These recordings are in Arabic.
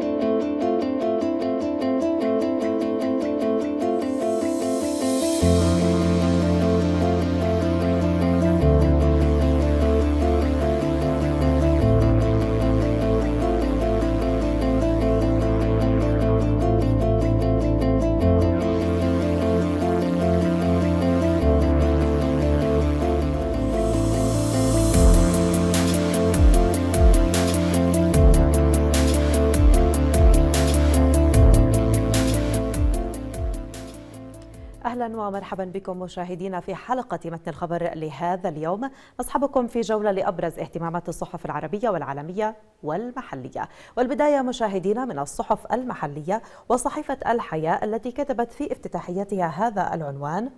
Thank you. ومرحبا بكم مشاهدينا في حلقة متن الخبر لهذا اليوم نصحبكم في جولة لأبرز اهتمامات الصحف العربية والعالمية والمحلية والبداية مشاهدينا من الصحف المحلية وصحيفة الحياة التي كتبت في افتتاحيتها هذا العنوان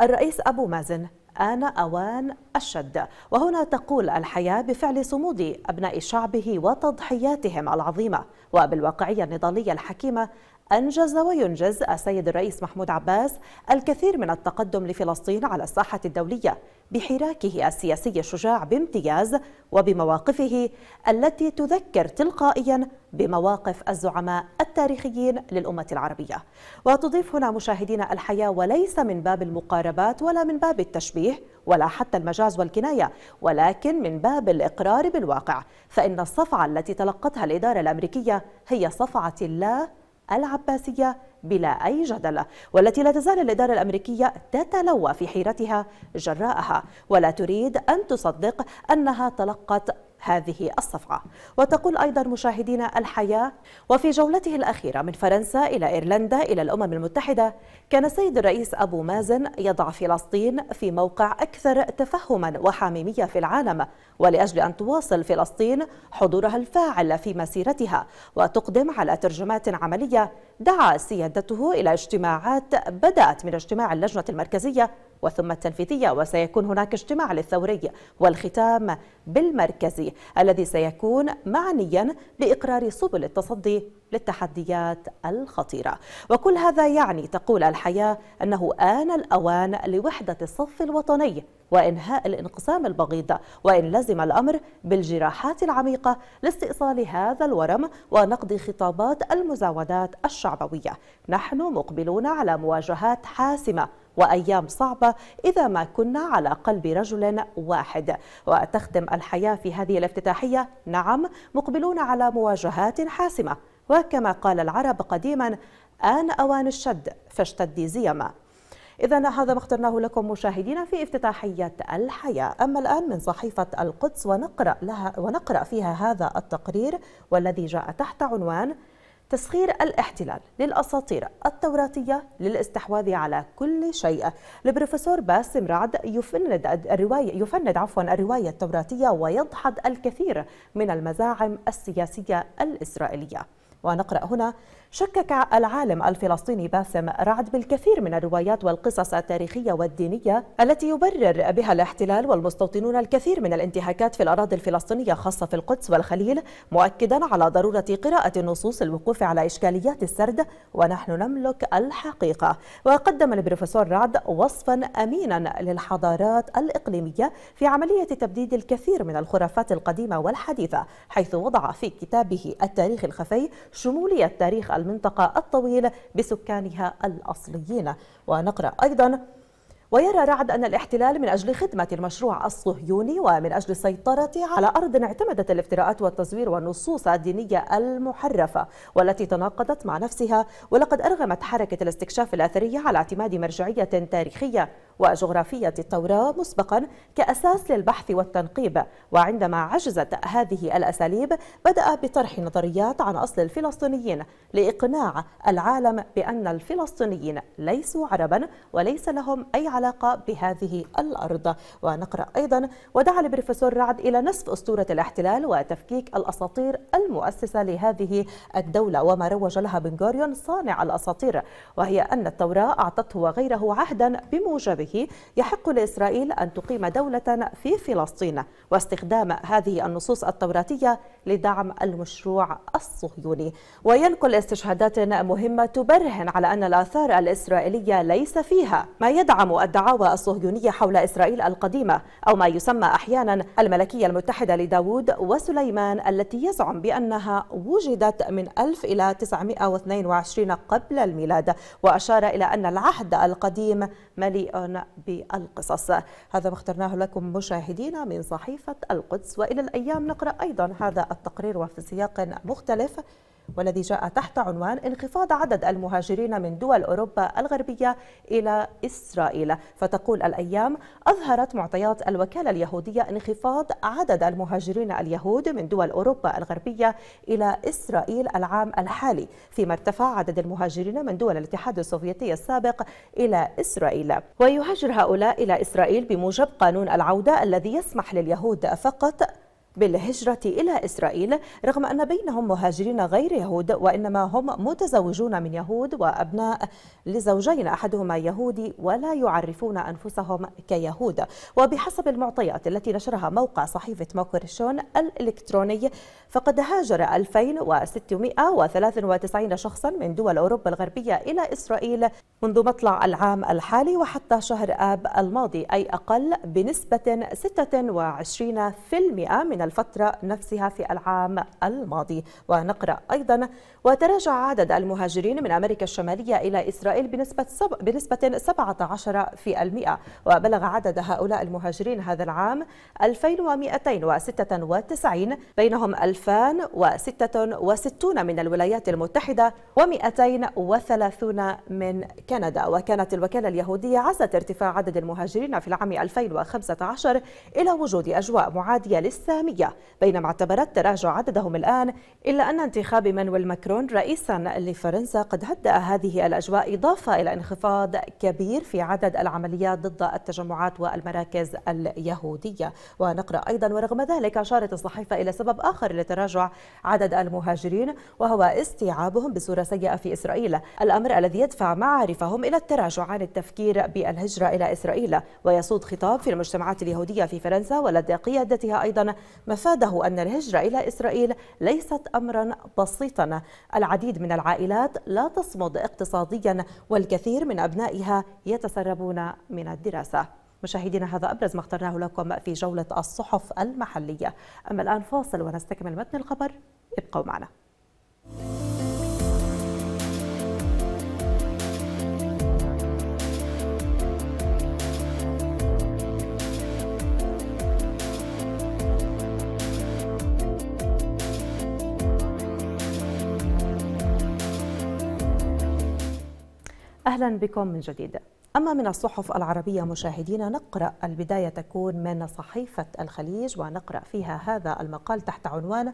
الرئيس أبو مازن آن أوان الشد وهنا تقول الحياة بفعل صمود أبناء شعبه وتضحياتهم العظيمة وبالواقعية النضالية الحكيمة أنجز وينجز السيد الرئيس محمود عباس الكثير من التقدم لفلسطين على الساحة الدولية بحراكه السياسي الشجاع بامتياز وبمواقفه التي تذكر تلقائيا بمواقف الزعماء التاريخيين للأمة العربية وتضيف هنا مشاهدينا الحياة وليس من باب المقاربات ولا من باب التشبيه ولا حتى المجاز والكناية ولكن من باب الإقرار بالواقع فإن الصفعة التي تلقتها الإدارة الأمريكية هي صفعة لا العباسية بلا أي جدل والتي لا تزال الإدارة الأمريكية تتلوى في حيرتها جراءها ولا تريد أن تصدق أنها تلقت هذه الصفعة وتقول أيضا مشاهدينا الحياة وفي جولته الأخيرة من فرنسا إلى إيرلندا إلى الأمم المتحدة كان السيد الرئيس أبو مازن يضع فلسطين في موقع أكثر تفهما وحميمية في العالم ولأجل أن تواصل فلسطين حضورها الفاعل في مسيرتها وتقدم على ترجمات عملية دعا سيادته إلى اجتماعات بدأت من اجتماع اللجنة المركزية وثم التنفيذية وسيكون هناك اجتماع للثوري والختام بالمركزي الذي سيكون معنيا بإقرار سبل التصدي للتحديات الخطيرة وكل هذا يعني تقول الحياة أنه آن الأوان لوحدة الصف الوطني وإنهاء الانقسام البغيض وإن لزم الأمر بالجراحات العميقة لاستئصال هذا الورم ونقض خطابات المزاودات الشعبوية نحن مقبلون على مواجهات حاسمة وأيام صعبة إذا ما كنا على قلب رجل واحد وتختم الحياة في هذه الافتتاحية نعم مقبلون على مواجهات حاسمة وكما قال العرب قديما آن أوان الشد فاشتد زيما إذا هذا ما اخترناه لكم مشاهدينا في افتتاحية الحياة، أما الآن من صحيفة القدس ونقرأ لها ونقرأ فيها هذا التقرير والذي جاء تحت عنوان تسخير الاحتلال للأساطير التوراتية للاستحواذ على كل شيء البروفيسور باسم رعد يفند الرواية يفند عفوا الرواية التوراتية ويدحض الكثير من المزاعم السياسية الإسرائيلية. ونقرأ هنا شكك العالم الفلسطيني باسم رعد بالكثير من الروايات والقصص التاريخية والدينية التي يبرر بها الاحتلال والمستوطنون الكثير من الانتهاكات في الأراضي الفلسطينية خاصة في القدس والخليل مؤكدا على ضرورة قراءة النصوص للوقوف على إشكاليات السرد ونحن نملك الحقيقة وقدم البروفيسور رعد وصفا أمينا للحضارات الإقليمية في عملية تبديد الكثير من الخرافات القديمة والحديثة حيث وضع في كتابه التاريخ الخفي شمولية تاريخ المنطقة الطويل بسكانها الأصليين ونقرأ أيضا ويرى رعد أن الاحتلال من أجل خدمة المشروع الصهيوني ومن أجل السيطرة على أرض اعتمدت الافتراءات والتزوير والنصوص الدينية المحرفة والتي تناقضت مع نفسها ولقد أرغمت حركة الاستكشاف الأثرية على اعتماد مرجعية تاريخية وجغرافية التوراة مسبقا كأساس للبحث والتنقيب وعندما عجزت هذه الأساليب بدأ بطرح نظريات عن أصل الفلسطينيين لإقناع العالم بأن الفلسطينيين ليسوا عربا وليس لهم أي علاقة بهذه الأرض ونقرأ أيضا ودعا البروفيسور رعد إلى نسف أسطورة الاحتلال وتفكيك الأساطير المؤسسة لهذه الدولة وما روج لها بن صانع الأساطير وهي أن التوراة أعطته وغيره عهدا بموجبه وغيره يحق لإسرائيل أن تقيم دولة في فلسطين واستخدام هذه النصوص التوراتية لدعم المشروع الصهيوني وينقل استشهادات مهمة تبرهن على أن الآثار الإسرائيلية ليس فيها ما يدعم الدعاوى الصهيونية حول إسرائيل القديمة أو ما يسمى أحيانا الملكية المتحدة لداود وسليمان التي يزعم بأنها وجدت من 1000 إلى 922 قبل الميلاد وأشار إلى أن العهد القديم مليء بالقصص هذا ما اخترناه لكم مشاهدينا من صحيفة القدس وإلى الأيام نقرأ أيضا هذا التقرير وفي سياق مختلف والذي جاء تحت عنوان انخفاض عدد المهاجرين من دول أوروبا الغربية إلى إسرائيل فتقول الأيام أظهرت معطيات الوكالة اليهودية انخفاض عدد المهاجرين اليهود من دول أوروبا الغربية إلى إسرائيل العام الحالي فيما ارتفع عدد المهاجرين من دول الاتحاد السوفيتي السابق إلى إسرائيل ويهاجر هؤلاء إلى إسرائيل بموجب قانون العودة الذي يسمح لليهود فقط بالهجرة إلى إسرائيل رغم أن بينهم مهاجرين غير يهود وإنما هم متزوجون من يهود وأبناء لزوجين أحدهما يهودي ولا يعرفون أنفسهم كيهود وبحسب المعطيات التي نشرها موقع صحيفة موكرشون الإلكتروني فقد هاجر 2693 شخصا من دول أوروبا الغربية إلى إسرائيل منذ مطلع العام الحالي وحتى شهر آب الماضي أي أقل بنسبة 26% من الفترة نفسها في العام الماضي ونقرأ أيضا وتراجع عدد المهاجرين من أمريكا الشمالية إلى إسرائيل بنسبة بنسبة 17% وبلغ عدد هؤلاء المهاجرين هذا العام 2296 بينهم 2066 من الولايات المتحدة و230 من كندا وكانت الوكالة اليهودية عزت ارتفاع عدد المهاجرين في العام 2015 إلى وجود أجواء معادية للسامية بينما اعتبرت تراجع عددهم الآن إلا أن انتخاب مانويل ماكرون رئيسا لفرنسا قد هدأ هذه الأجواء إضافة إلى انخفاض كبير في عدد العمليات ضد التجمعات والمراكز اليهودية ونقرأ أيضا ورغم ذلك أشارت الصحيفة إلى سبب آخر تراجع عدد المهاجرين وهو استيعابهم بصورة سيئة في إسرائيل الأمر الذي يدفع معارفهم إلى التراجع عن التفكير بالهجرة إلى إسرائيل ويسود خطاب في المجتمعات اليهودية في فرنسا ولدى قيادتها أيضا مفاده أن الهجرة إلى إسرائيل ليست أمرا بسيطا العديد من العائلات لا تصمد اقتصاديا والكثير من أبنائها يتسربون من الدراسة مشاهدينا هذا أبرز ما اخترناه لكم في جولة الصحف المحلية أما الآن فاصل ونستكمل متن الخبر ابقوا معنا أهلا بكم من جديد أما من الصحف العربية مشاهدينا نقرأ البداية تكون من صحيفة الخليج ونقرأ فيها هذا المقال تحت عنوان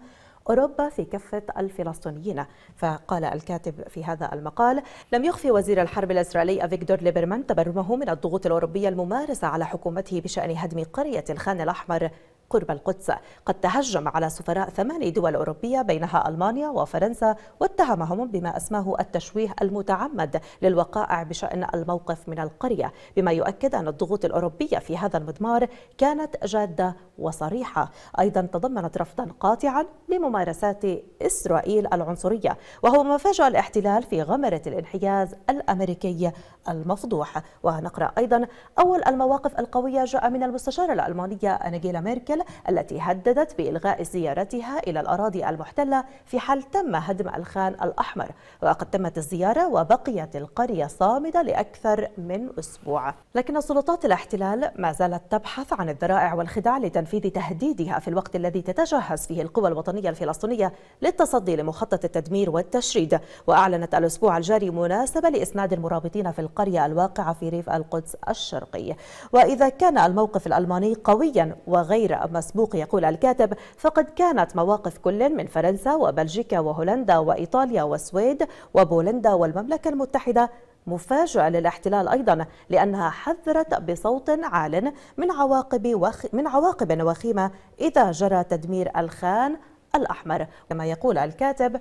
أوروبا في كفة الفلسطينيين فقال الكاتب في هذا المقال لم يخفي وزير الحرب الإسرائيلي أفيكدور ليبرمان تبرمه من الضغوط الأوروبية الممارسة على حكومته بشأن هدم قرية الخان الأحمر قرب القدس قد تهجم على سفراء ثمان دول أوروبية بينها ألمانيا وفرنسا واتهمهم بما أسماه التشويه المتعمد للوقائع بشأن الموقف من القرية بما يؤكد أن الضغوط الأوروبية في هذا المضمار كانت جادة وصريحة أيضا تضمنت رفضا قاطعا لممارسات إسرائيل العنصرية وهو ما فاجأ الاحتلال في غمرة الانحياز الأمريكي المفضوح ونقرأ أيضا أول المواقف القوية جاء من المستشارة الألمانية أنجيلا ميركل التي هددت بإلغاء زيارتها إلى الأراضي المحتلة في حال تم هدم الخان الأحمر وقد تمت الزيارة وبقيت القرية صامدة لأكثر من أسبوع لكن سلطات الاحتلال ما زالت تبحث عن الذرائع والخداع لتنفيذ تهديدها في الوقت الذي تتجهز فيه القوى الوطنية الفلسطينية للتصدي لمخطط التدمير والتشريد وأعلنت الأسبوع الجاري مناسبة لإسناد المرابطين في القرية الواقعة في ريف القدس الشرقي وإذا كان الموقف الألماني قويا وغير مسبوق يقول الكاتب فقد كانت مواقف كل من فرنسا وبلجيكا وهولندا وإيطاليا والسويد وبولندا والمملكة المتحدة مفاجئة للاحتلال أيضا لأنها حذرت بصوت عال من عواقب وخ... من عواقب وخيمة إذا جرى تدمير الخان الأحمر كما يقول الكاتب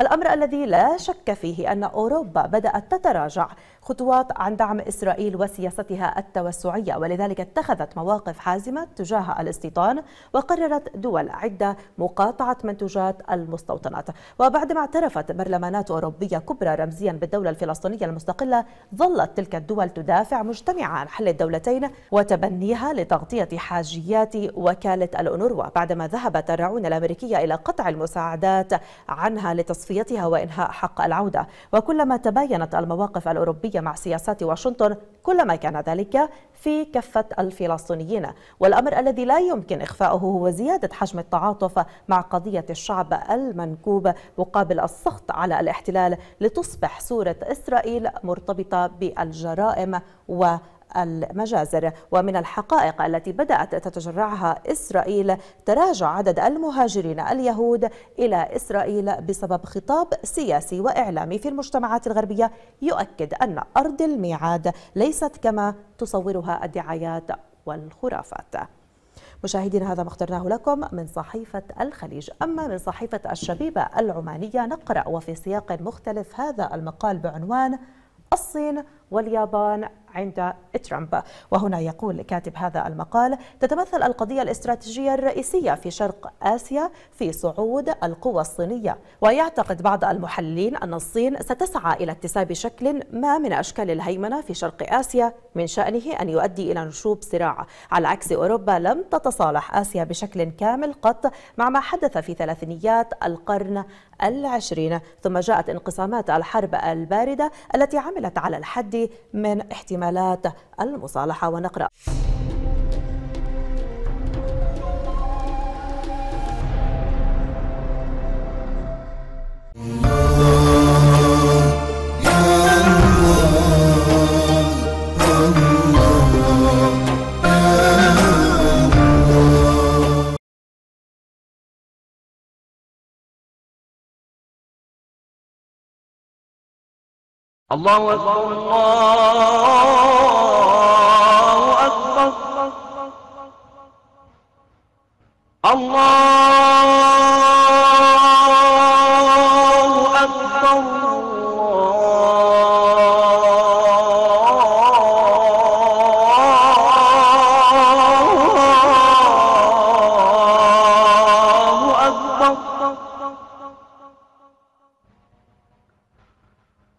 الأمر الذي لا شك فيه أن أوروبا بدأت تتراجع خطوات عن دعم إسرائيل وسياستها التوسعية ولذلك اتخذت مواقف حازمة تجاه الاستيطان وقررت دول عدة مقاطعة منتوجات المستوطنات وبعدما اعترفت برلمانات أوروبية كبرى رمزيا بالدولة الفلسطينية المستقلة ظلت تلك الدول تدافع مجتمعة عن حل الدولتين وتبنيها لتغطية حاجيات وكالة الانوروا بعدما ذهبت الرعون الأمريكية إلى قطع المساعدات عنها لتصفيتها وإنهاء حق العودة وكلما تباينت المواقف الأوروبية الأمريكية مع سياسات واشنطن كلما كان ذلك في كفة الفلسطينيين والأمر الذي لا يمكن إخفاؤه هو زيادة حجم التعاطف مع قضية الشعب المنكوب مقابل السخط على الاحتلال لتصبح صورة إسرائيل مرتبطة بالجرائم و المجازر ومن الحقائق التي بدأت تتجرعها إسرائيل تراجع عدد المهاجرين اليهود إلى إسرائيل بسبب خطاب سياسي وإعلامي في المجتمعات الغربية يؤكد أن أرض الميعاد ليست كما تصورها الدعايات والخرافات مشاهدينا هذا ما اخترناه لكم من صحيفة الخليج أما من صحيفة الشبيبة العمانية نقرأ وفي سياق مختلف هذا المقال بعنوان الصين واليابان عند ترامب وهنا يقول كاتب هذا المقال تتمثل القضية الاستراتيجية الرئيسية في شرق آسيا في صعود القوى الصينية ويعتقد بعض المحللين أن الصين ستسعى إلى اكتساب شكل ما من أشكال الهيمنة في شرق آسيا من شأنه أن يؤدي إلى نشوب صراع على عكس أوروبا لم تتصالح آسيا بشكل كامل قط مع ما حدث في ثلاثينيات القرن العشرين ثم جاءت انقسامات الحرب الباردة التي عملت على الحد من احتمالات المصالحة ونقرأ الله أكبر الله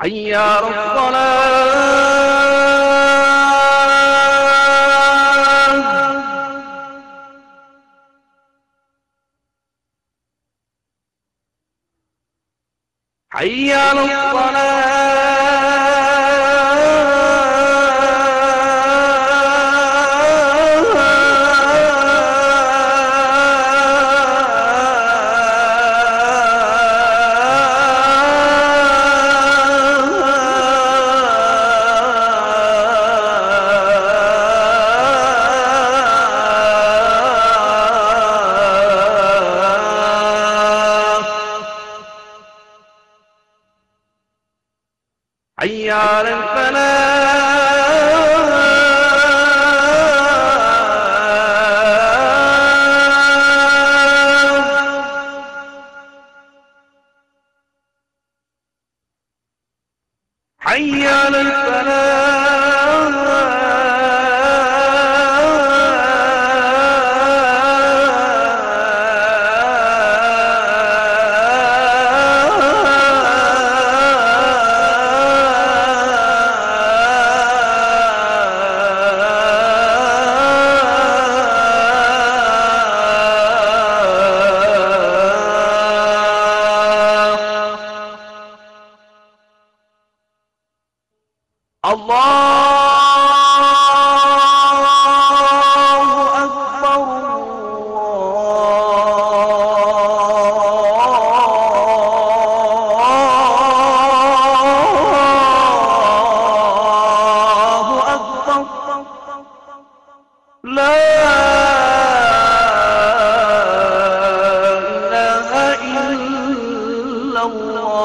عيار الصلاة عيار الضلال حي على الفلاح الله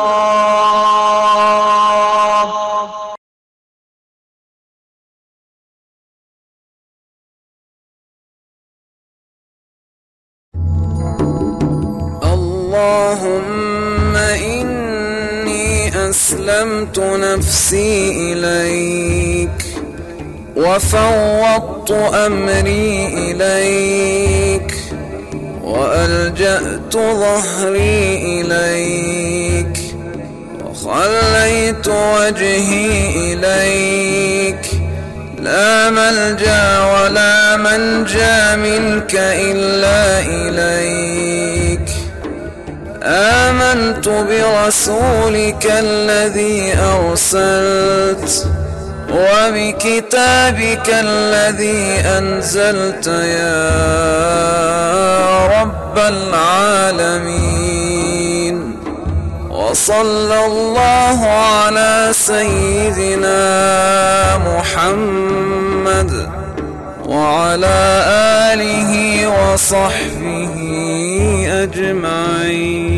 اللهم إني أسلمت نفسي إليك وفوضت أمري إليك وألجأت ظهري إليك وخليت وجهي إليك لا ملجأ ولا منجا منك إلا إليك آمنت برسولك الذي أرسلت وبكتابك الذي أنزلت يا رب العالمين وصلى الله على سيدنا محمد وعلى آله وصحبه أجمعين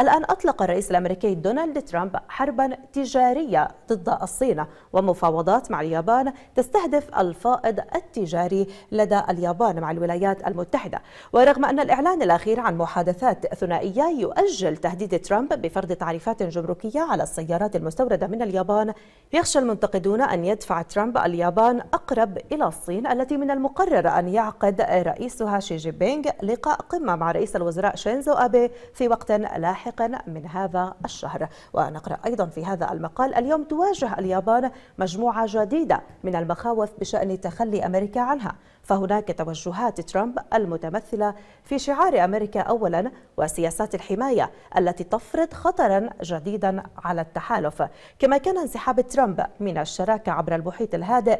الآن أطلق الرئيس الأمريكي دونالد ترامب حربا تجارية ضد الصين ومفاوضات مع اليابان تستهدف الفائض التجاري لدى اليابان مع الولايات المتحدة ورغم أن الإعلان الأخير عن محادثات ثنائية يؤجل تهديد ترامب بفرض تعريفات جمركية على السيارات المستوردة من اليابان يخشى المنتقدون أن يدفع ترامب اليابان أقرب إلى الصين التي من المقرر أن يعقد رئيسها شي جي بينغ لقاء قمة مع رئيس الوزراء شينزو أبي في وقت لاحقا من هذا الشهر ونقرأ أيضا في هذا المقال اليوم تواجه اليابان مجموعة جديدة من المخاوف بشأن تخلي أمريكا عنها فهناك توجهات ترامب المتمثلة في شعار أمريكا أولا وسياسات الحماية التي تفرض خطرا جديدا على التحالف كما كان انسحاب ترامب من الشراكة عبر المحيط الهادئ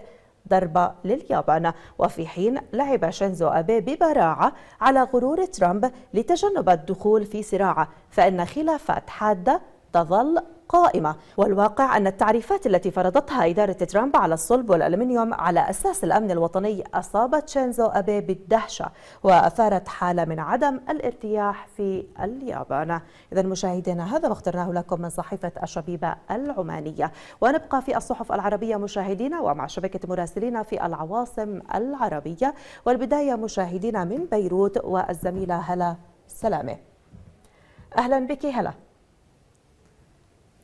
ضربة لليابان وفي حين لعب شينزو أبي ببراعة على غرور ترامب لتجنب الدخول في صراع فإن خلافات حادة تظل قائمة والواقع أن التعريفات التي فرضتها إدارة ترامب على الصلب والألمنيوم على أساس الأمن الوطني أصابت شينزو أبي بالدهشة وأثارت حالة من عدم الارتياح في اليابان إذا مشاهدينا هذا ما اخترناه لكم من صحيفة الشبيبة العمانية ونبقى في الصحف العربية مشاهدينا ومع شبكة مراسلينا في العواصم العربية والبداية مشاهدينا من بيروت والزميلة هلا سلامة أهلا بك هلا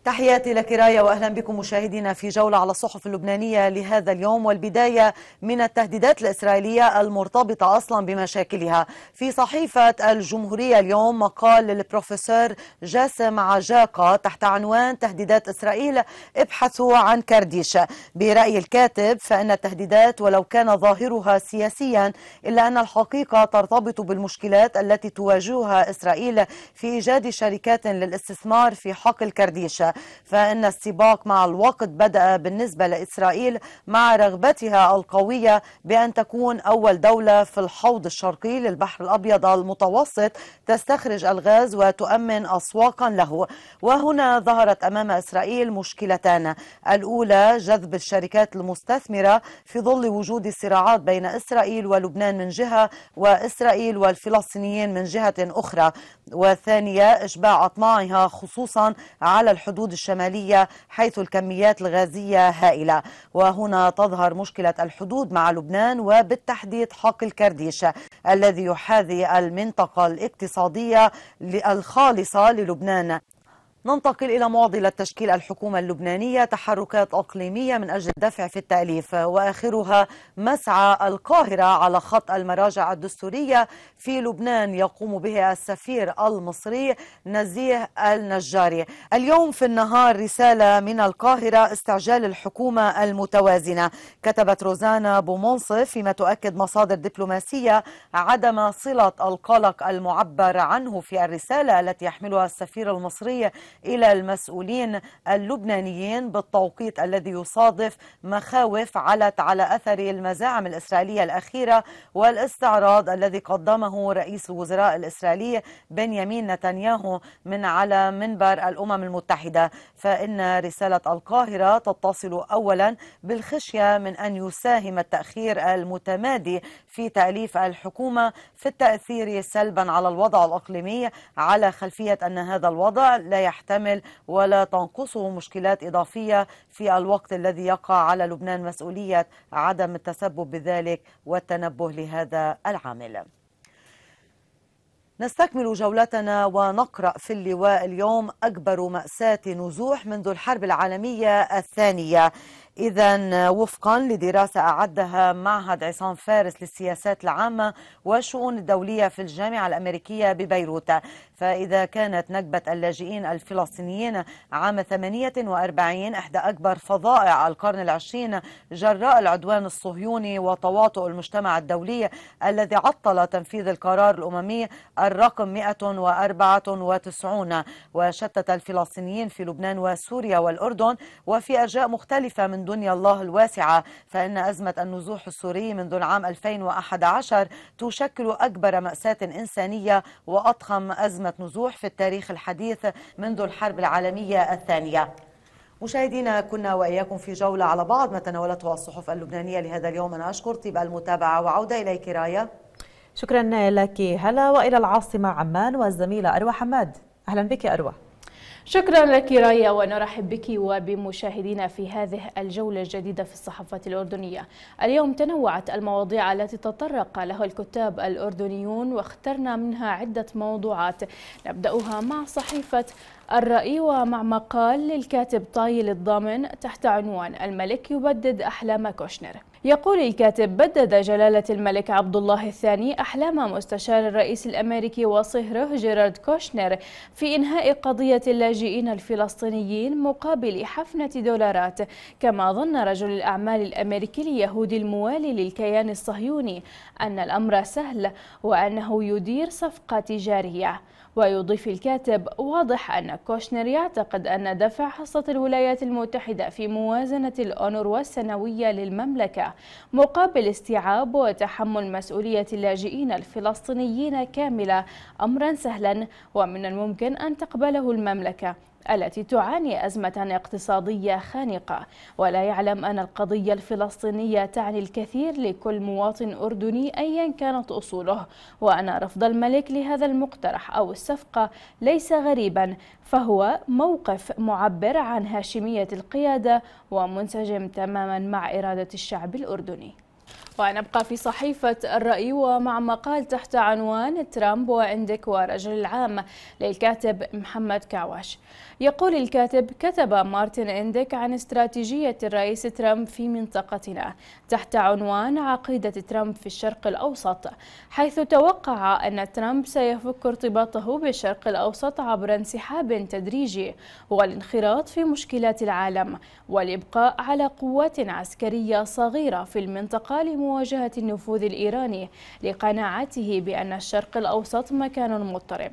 تحياتي لك رايا واهلا بكم مشاهدينا في جوله على الصحف اللبنانيه لهذا اليوم والبدايه من التهديدات الاسرائيليه المرتبطه اصلا بمشاكلها. في صحيفه الجمهوريه اليوم مقال للبروفيسور جاسم عجاقه تحت عنوان تهديدات اسرائيل ابحثوا عن كرديش. براي الكاتب فان التهديدات ولو كان ظاهرها سياسيا الا ان الحقيقه ترتبط بالمشكلات التي تواجهها اسرائيل في ايجاد شركات للاستثمار في حقل كرديش. فإن السباق مع الوقت بدأ بالنسبة لإسرائيل مع رغبتها القوية بأن تكون أول دولة في الحوض الشرقي للبحر الأبيض المتوسط تستخرج الغاز وتؤمن أسواقا له وهنا ظهرت أمام إسرائيل مشكلتان الأولى جذب الشركات المستثمرة في ظل وجود صراعات بين إسرائيل ولبنان من جهة وإسرائيل والفلسطينيين من جهة أخرى والثانية إشباع أطماعها خصوصا على الحدود الحدود الشمالية حيث الكميات الغازية هائلة وهنا تظهر مشكلة الحدود مع لبنان وبالتحديد حق الكرديش الذي يحاذي المنطقة الاقتصادية الخالصة للبنان ننتقل إلى معضلة تشكيل الحكومة اللبنانية تحركات أقليمية من أجل الدفع في التأليف وآخرها مسعى القاهرة على خط المراجع الدستورية في لبنان يقوم به السفير المصري نزيه النجاري اليوم في النهار رسالة من القاهرة استعجال الحكومة المتوازنة كتبت روزانا بومنصف فيما تؤكد مصادر دبلوماسية عدم صلة القلق المعبر عنه في الرسالة التي يحملها السفير المصري إلى المسؤولين اللبنانيين بالتوقيت الذي يصادف مخاوف علت على أثر المزاعم الإسرائيلية الأخيرة والاستعراض الذي قدمه رئيس الوزراء الإسرائيلي بنيامين نتنياهو من على منبر الأمم المتحدة فإن رسالة القاهرة تتصل أولا بالخشية من أن يساهم التأخير المتمادي في تأليف الحكومة في التأثير سلبا على الوضع الإقليمي على خلفية أن هذا الوضع لا يحتاج تحتمل ولا تنقصه مشكلات إضافية في الوقت الذي يقع على لبنان مسؤولية عدم التسبب بذلك والتنبه لهذا العامل نستكمل جولتنا ونقرأ في اللواء اليوم أكبر مأساة نزوح منذ الحرب العالمية الثانية إذا وفقا لدراسة أعدها معهد عصام فارس للسياسات العامة والشؤون الدولية في الجامعة الأمريكية ببيروت فإذا كانت نكبة اللاجئين الفلسطينيين عام 48 إحدى أكبر فظائع القرن العشرين جراء العدوان الصهيوني وتواطؤ المجتمع الدولي الذي عطل تنفيذ القرار الأممي الرقم 194 وشتت الفلسطينيين في لبنان وسوريا والأردن وفي أرجاء مختلفة من من دنيا الله الواسعة فإن أزمة النزوح السوري منذ العام 2011 تشكل أكبر مأساة إنسانية وأضخم أزمة نزوح في التاريخ الحديث منذ الحرب العالمية الثانية مشاهدينا كنا وإياكم في جولة على بعض ما تناولته الصحف اللبنانية لهذا اليوم أنا أشكر طيب المتابعة وعودة إليك راية شكرا لك هلا وإلى العاصمة عمان والزميلة أروى حماد أهلا بك أروى شكرا لك رايا ونرحب بك وبمشاهدينا في هذه الجولة الجديدة في الصحافة الأردنية اليوم تنوعت المواضيع التي تطرق له الكتاب الأردنيون واخترنا منها عدة موضوعات نبدأها مع صحيفة الرأي ومع مقال للكاتب طايل الضامن تحت عنوان الملك يبدد أحلام كوشنر يقول الكاتب بدد جلالة الملك عبد الله الثاني أحلام مستشار الرئيس الأمريكي وصهره جيرارد كوشنر في إنهاء قضية اللاجئين الفلسطينيين مقابل حفنة دولارات كما ظن رجل الأعمال الأمريكي اليهودي الموالي للكيان الصهيوني أن الأمر سهل وأنه يدير صفقة تجارية ويضيف الكاتب واضح أن كوشنر يعتقد أن دفع حصة الولايات المتحدة في موازنة الأونروا السنوية للمملكة مقابل استيعاب وتحمل مسؤولية اللاجئين الفلسطينيين كاملة أمرا سهلا ومن الممكن أن تقبله المملكة التي تعاني أزمة اقتصادية خانقة ولا يعلم أن القضية الفلسطينية تعني الكثير لكل مواطن أردني أيا كانت أصوله وأن رفض الملك لهذا المقترح أو الصفقة ليس غريبا فهو موقف معبر عن هاشمية القيادة ومنسجم تماما مع إرادة الشعب الأردني ونبقى في صحيفة الرأي ومع مقال تحت عنوان ترامب وإندك ورجل العام للكاتب محمد كعواش يقول الكاتب كتب مارتن إندك عن استراتيجية الرئيس ترامب في منطقتنا تحت عنوان عقيدة ترامب في الشرق الأوسط حيث توقع أن ترامب سيفك ارتباطه بالشرق الأوسط عبر انسحاب تدريجي والانخراط في مشكلات العالم والإبقاء على قوات عسكرية صغيرة في المنطقة لمواجهة النفوذ الإيراني لقناعته بأن الشرق الأوسط مكان مضطرب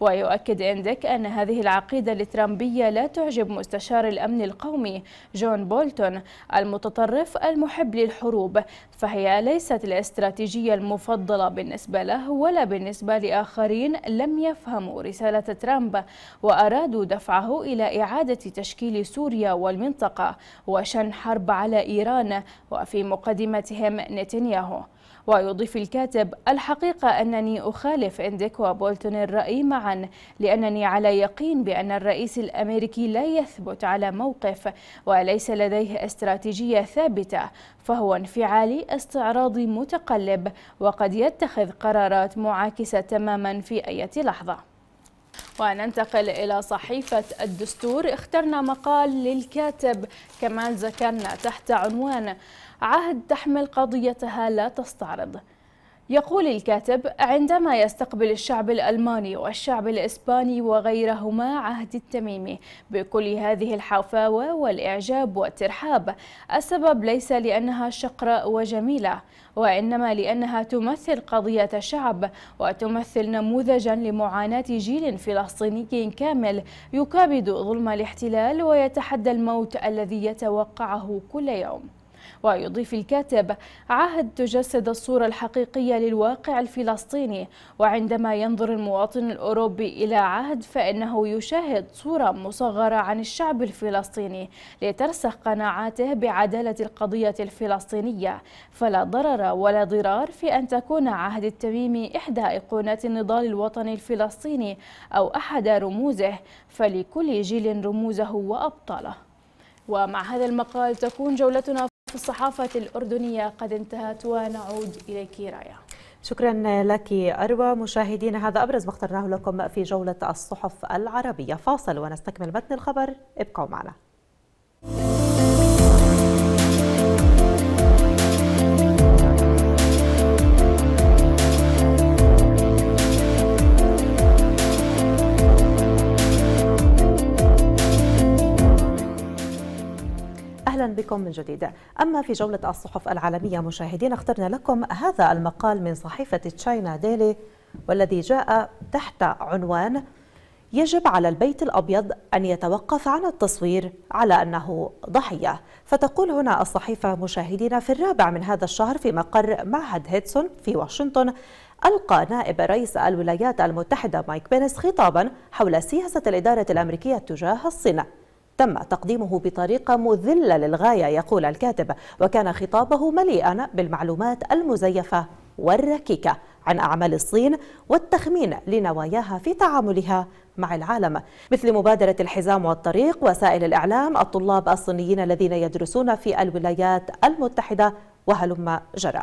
ويؤكد اندك أن هذه العقيدة الترامبية لا تعجب مستشار الأمن القومي جون بولتون المتطرف المحب للحروب فهي ليست الاستراتيجية المفضلة بالنسبة له ولا بالنسبة لآخرين لم يفهموا رسالة ترامب وأرادوا دفعه إلى إعادة تشكيل سوريا والمنطقة وشن حرب على إيران وفي مقدمتهم نتنياهو ويضيف الكاتب الحقيقة أنني أخالف إنديك وبولتون الرأي معا لأنني على يقين بأن الرئيس الأمريكي لا يثبت على موقف وليس لديه استراتيجية ثابتة فهو انفعالي استعراضي متقلب وقد يتخذ قرارات معاكسة تماما في أي لحظة وننتقل إلى صحيفة الدستور اخترنا مقال للكاتب كمال زكرنا تحت عنوان عهد تحمل قضيتها لا تستعرض يقول الكاتب عندما يستقبل الشعب الألماني والشعب الإسباني وغيرهما عهد التميمي بكل هذه الحفاوة والإعجاب والترحاب السبب ليس لأنها شقراء وجميلة وإنما لأنها تمثل قضية شعب وتمثل نموذجا لمعاناة جيل فلسطيني كامل يكابد ظلم الاحتلال ويتحدى الموت الذي يتوقعه كل يوم ويضيف الكاتب عهد تجسد الصورة الحقيقية للواقع الفلسطيني وعندما ينظر المواطن الأوروبي إلى عهد فإنه يشاهد صورة مصغرة عن الشعب الفلسطيني لترسخ قناعاته بعدالة القضية الفلسطينية فلا ضرر ولا ضرار في أن تكون عهد التميمي إحدى أيقونات النضال الوطني الفلسطيني أو أحد رموزه فلكل جيل رموزه وأبطاله ومع هذا المقال تكون جولتنا الصحافة الأردنية قد انتهت ونعود إليك رايا شكرا لك أروى مشاهدين هذا أبرز ما اخترناه لكم في جولة الصحف العربية فاصل ونستكمل متن الخبر ابقوا معنا بكم من جديد أما في جولة الصحف العالمية مشاهدين اخترنا لكم هذا المقال من صحيفة تشاينا ديلي والذي جاء تحت عنوان يجب على البيت الأبيض أن يتوقف عن التصوير على أنه ضحية فتقول هنا الصحيفة مشاهدين في الرابع من هذا الشهر في مقر معهد هيدسون في واشنطن ألقى نائب رئيس الولايات المتحدة مايك بينس خطابا حول سياسة الإدارة الأمريكية تجاه الصين تم تقديمه بطريقة مذلة للغاية يقول الكاتب وكان خطابه مليئا بالمعلومات المزيفة والركيكة عن أعمال الصين والتخمين لنواياها في تعاملها مع العالم مثل مبادرة الحزام والطريق وسائل الإعلام الطلاب الصينيين الذين يدرسون في الولايات المتحدة وهلم جرى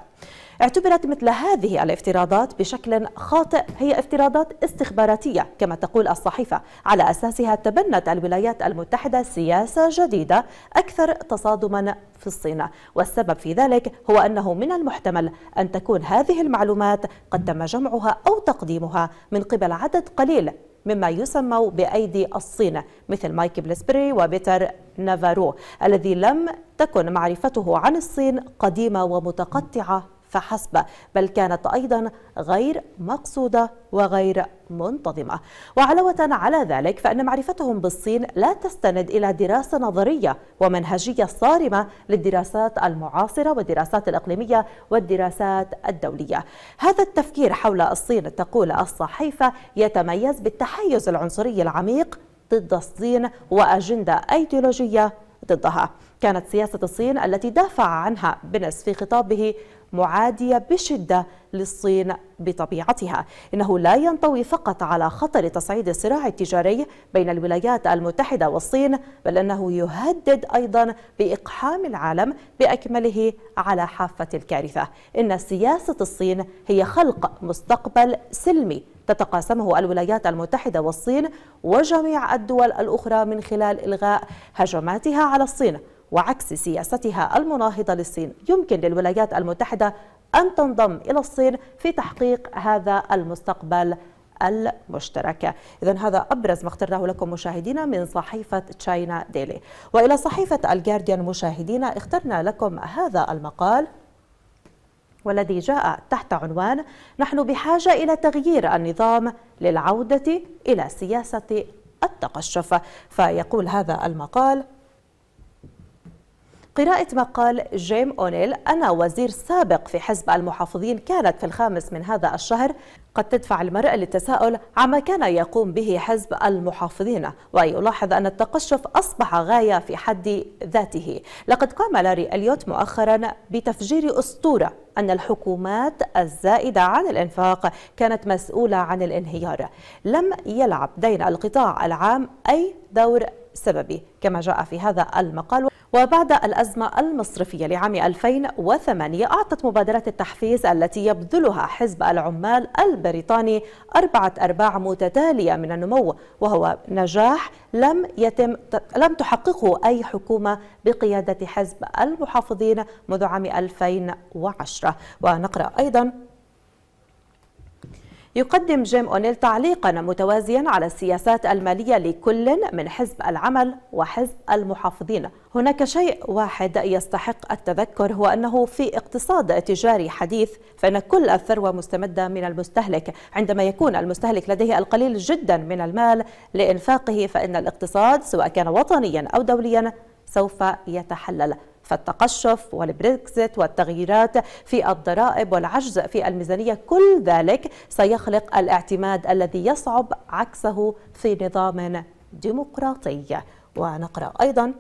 اعتبرت مثل هذه الافتراضات بشكل خاطئ هي افتراضات استخباراتية كما تقول الصحيفة على أساسها تبنت الولايات المتحدة سياسة جديدة أكثر تصادما في الصين والسبب في ذلك هو أنه من المحتمل أن تكون هذه المعلومات قد تم جمعها أو تقديمها من قبل عدد قليل مما يسمى بأيدي الصين مثل مايك بلسبري وبيتر نافارو الذي لم تكن معرفته عن الصين قديمة ومتقطعة فحسب بل كانت أيضا غير مقصودة وغير منتظمة وعلاوة على ذلك فإن معرفتهم بالصين لا تستند إلى دراسة نظرية ومنهجية صارمة للدراسات المعاصرة والدراسات الإقليمية والدراسات الدولية هذا التفكير حول الصين تقول الصحيفة يتميز بالتحيز العنصري العميق ضد الصين وأجندة أيديولوجية ضدها كانت سياسة الصين التي دافع عنها بنس في خطابه معادية بشدة للصين بطبيعتها إنه لا ينطوي فقط على خطر تصعيد الصراع التجاري بين الولايات المتحدة والصين بل أنه يهدد أيضا بإقحام العالم بأكمله على حافة الكارثة إن سياسة الصين هي خلق مستقبل سلمي تتقاسمه الولايات المتحدة والصين وجميع الدول الأخرى من خلال إلغاء هجماتها على الصين وعكس سياستها المناهضة للصين يمكن للولايات المتحدة أن تنضم إلى الصين في تحقيق هذا المستقبل المشترك إذا هذا أبرز ما اخترناه لكم مشاهدينا من صحيفة تشاينا ديلي وإلى صحيفة الجارديان مشاهدينا اخترنا لكم هذا المقال والذي جاء تحت عنوان نحن بحاجة إلى تغيير النظام للعودة إلى سياسة التقشف فيقول هذا المقال قراءة مقال جيم أونيل أنا وزير سابق في حزب المحافظين كانت في الخامس من هذا الشهر قد تدفع المرء للتساؤل عما كان يقوم به حزب المحافظين ويلاحظ أن التقشف أصبح غاية في حد ذاته لقد قام لاري أليوت مؤخرا بتفجير أسطورة أن الحكومات الزائدة عن الإنفاق كانت مسؤولة عن الانهيار لم يلعب دين القطاع العام أي دور سببي كما جاء في هذا المقال وبعد الأزمة المصرفية لعام 2008 أعطت مبادرة التحفيز التي يبذلها حزب العمال البريطاني أربعة أرباع متتالية من النمو وهو نجاح لم يتم لم تحققه أي حكومة بقيادة حزب المحافظين منذ عام 2010 ونقرأ أيضا يقدم جيم أونيل تعليقا متوازيا على السياسات المالية لكل من حزب العمل وحزب المحافظين هناك شيء واحد يستحق التذكر هو أنه في اقتصاد تجاري حديث فإن كل الثروة مستمدة من المستهلك عندما يكون المستهلك لديه القليل جدا من المال لإنفاقه فإن الاقتصاد سواء كان وطنيا أو دوليا سوف يتحلل فالتقشف والبريكزت والتغييرات في الضرائب والعجز في الميزانية كل ذلك سيخلق الاعتماد الذي يصعب عكسه في نظام ديمقراطي ونقرأ أيضا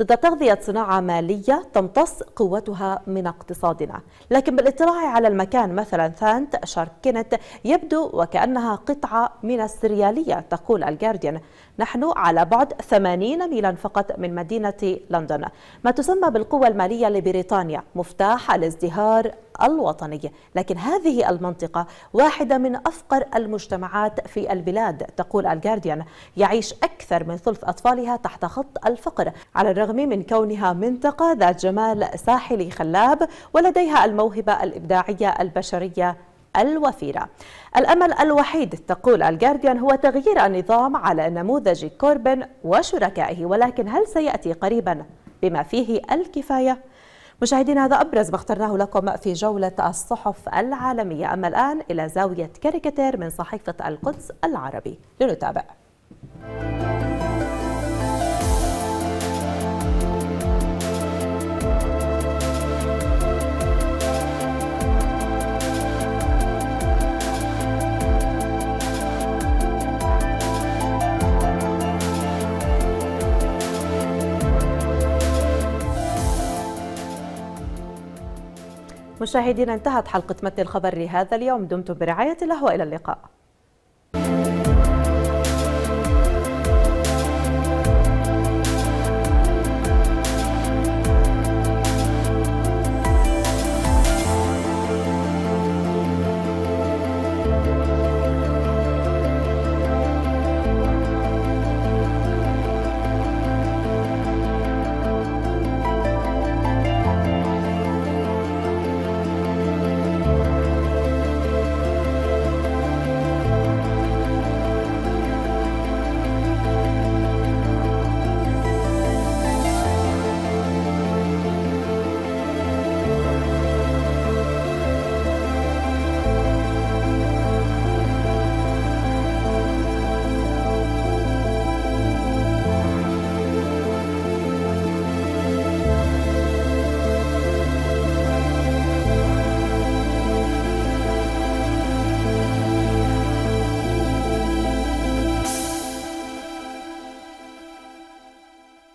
ضد تغذية صناعة مالية تمتص قوتها من اقتصادنا لكن بالاطلاع على المكان مثلا ثانت شاركنت يبدو وكأنها قطعة من السريالية تقول الجارديان نحن على بعد 80 ميلا فقط من مدينة لندن ما تسمى بالقوة المالية لبريطانيا مفتاح الازدهار الوطني لكن هذه المنطقة واحدة من أفقر المجتمعات في البلاد تقول الجارديان يعيش أكثر من ثلث أطفالها تحت خط الفقر على الرغم من كونها منطقة ذات جمال ساحلي خلاب ولديها الموهبة الإبداعية البشرية الوفيرة الأمل الوحيد تقول الجارديان هو تغيير النظام على نموذج كوربن وشركائه ولكن هل سيأتي قريبا بما فيه الكفاية؟ مشاهدين هذا أبرز ما اخترناه لكم في جولة الصحف العالمية أما الآن إلى زاوية كاريكاتير من صحيفة القدس العربي لنتابع مشاهدينا انتهت حلقة متن الخبر لهذا اليوم دمتم برعاية الله وإلى اللقاء